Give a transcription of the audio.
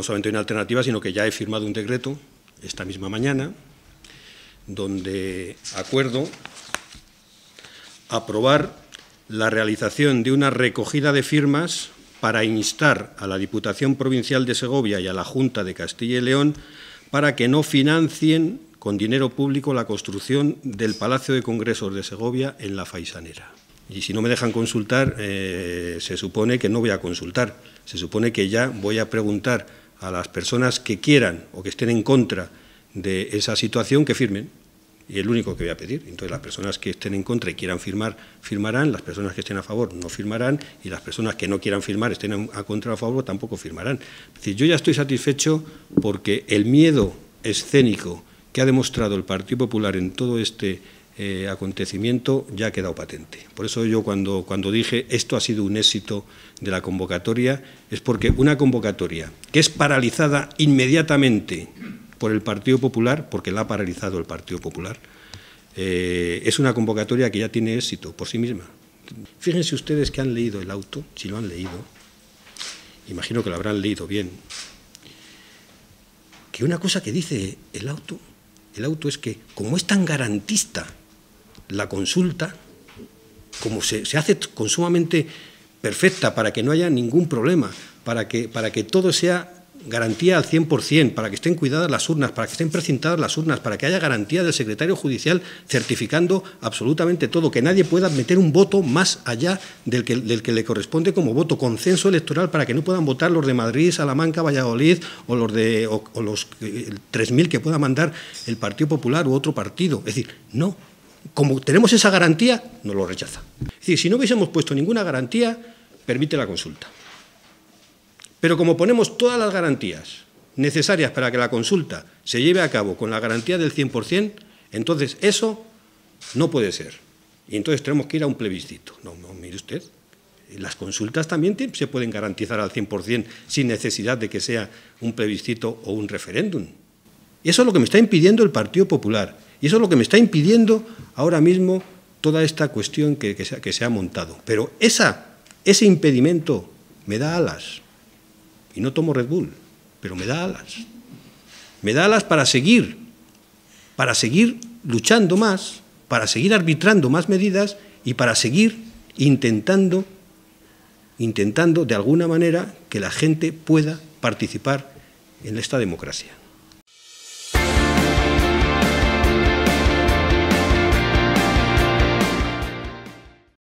no solamente hay una alternativa, sino que ya he firmado un decreto esta misma mañana, donde acuerdo aprobar la realización de una recogida de firmas para instar a la Diputación Provincial de Segovia y a la Junta de Castilla y León para que no financien con dinero público la construcción del Palacio de Congresos de Segovia en la Faisanera. Y si no me dejan consultar, eh, se supone que no voy a consultar, se supone que ya voy a preguntar a las personas que quieran o que estén en contra de esa situación que firmen. Y el único que voy a pedir. Entonces, las personas que estén en contra y quieran firmar, firmarán. Las personas que estén a favor no firmarán. Y las personas que no quieran firmar, estén a contra o a favor, tampoco firmarán. Es decir, yo ya estoy satisfecho porque el miedo escénico que ha demostrado el Partido Popular en todo este eh, acontecimiento ya ha quedado patente. Por eso yo cuando, cuando dije esto ha sido un éxito de la convocatoria, es porque una convocatoria que es paralizada inmediatamente por el Partido Popular, porque la ha paralizado el Partido Popular, eh, es una convocatoria que ya tiene éxito por sí misma. Fíjense ustedes que han leído el auto, si lo han leído, imagino que lo habrán leído bien, que una cosa que dice el auto, el auto es que como es tan garantista la consulta, como se, hace con sumamente perfecta para que no haya ningún problema, para que, todo sea garantía al 100%, para que estén cuidadas las urnas, para que estén precintadas las urnas, para que haya garantía del secretario judicial certificando absolutamente todo, que nadie pueda meter un voto más allá del que, le corresponde como voto, consenso electoral para que no puedan votar los de Madrid, Salamanca, Valladolid o los de o, o los 3.000 eh, que pueda mandar el Partido Popular u otro partido. Es decir, no, como tenemos esa garantía, nos lo rechaza. Es decir, si no hubiésemos puesto ninguna garantía, permite la consulta. Pero como ponemos todas las garantías necesarias para que la consulta se lleve a cabo con la garantía del 100%, entonces eso no puede ser. Y entonces tenemos que ir a un plebiscito. No, mire usted, las consultas también se pueden garantizar al 100% sin necesidad de que sea un plebiscito o un referéndum. Y Eso es lo que me está impidiendo el Partido Popular. Y eso es lo que me está impidiendo ahora mismo toda esta cuestión que, se, ha montado. Pero esa, ese impedimento me da alas. Y no tomo Red Bull, pero me da alas. Me da alas para seguir, para seguir luchando más, para seguir arbitrando más medidas y para seguir intentando, intentando de alguna manera que la gente pueda participar en esta democracia.